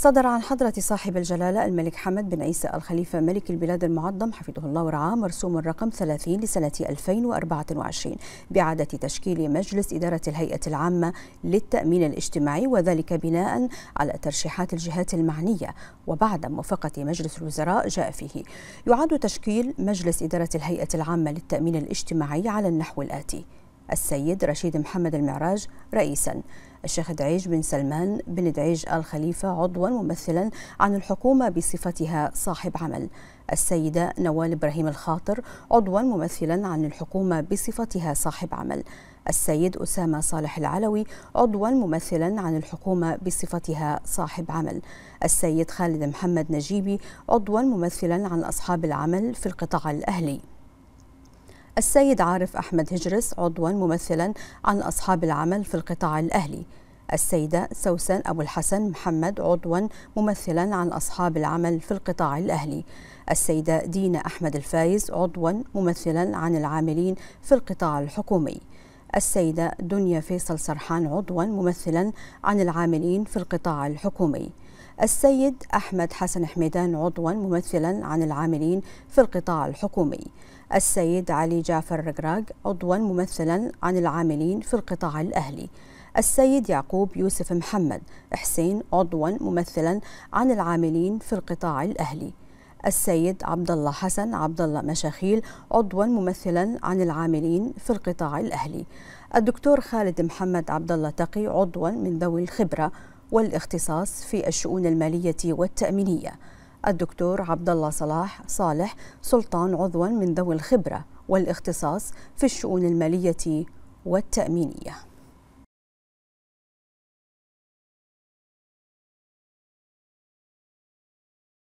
صدر عن حضرة صاحب الجلالة الملك حمد بن عيسى الخليفة ملك البلاد المعظم حفظه الله ورعاه مرسوم الرقم 30 لسنة 2024 بإعادة تشكيل مجلس إدارة الهيئة العامة للتأمين الاجتماعي وذلك بناء على ترشيحات الجهات المعنية وبعد موافقة مجلس الوزراء جاء فيه يعاد تشكيل مجلس إدارة الهيئة العامة للتأمين الاجتماعي على النحو الآتي السيد رشيد محمد المعراج رئيسا الشيخ دعيج بن سلمان بن دعيج آل خليفة عضوا ممثلا عن الحكومة بصفتها صاحب عمل السيدة نوال إبراهيم الخاطر عضوا ممثلا عن الحكومة بصفتها صاحب عمل السيد أسامة صالح العلوي عضوا ممثلا عن الحكومة بصفتها صاحب عمل السيد خالد محمد نجيبي عضوا ممثلا عن أصحاب العمل في القطاع الأهلي السيد عارف أحمد هجرس عضوا ممثلا عن أصحاب العمل في القطاع الأهلي السيدة سوسن أبو الحسن محمد عضوا ممثلا عن أصحاب العمل في القطاع الأهلي السيدة دينا أحمد الفايز عضوا ممثلا عن العاملين في القطاع الحكومي السيدة دنيا فيصل سرحان عضوا ممثلا عن العاملين في القطاع الحكومي السيد أحمد حسن حميدان عضوا ممثلا عن العاملين في القطاع الحكومي السيد علي جعفر رقراق عضوا ممثلا عن العاملين في القطاع الأهلي السيد يعقوب يوسف محمد حسين عضوا ممثلا عن العاملين في القطاع الأهلي السيد عبد الله حسن عبد الله مشاخيل عضوا ممثلا عن العاملين في القطاع الاهلي الدكتور خالد محمد عبد الله تقي عضوا من ذوي الخبره والاختصاص في الشؤون الماليه والتامينيه الدكتور عبد الله صلاح صالح سلطان عضوا من ذوي الخبره والاختصاص في الشؤون الماليه والتامينيه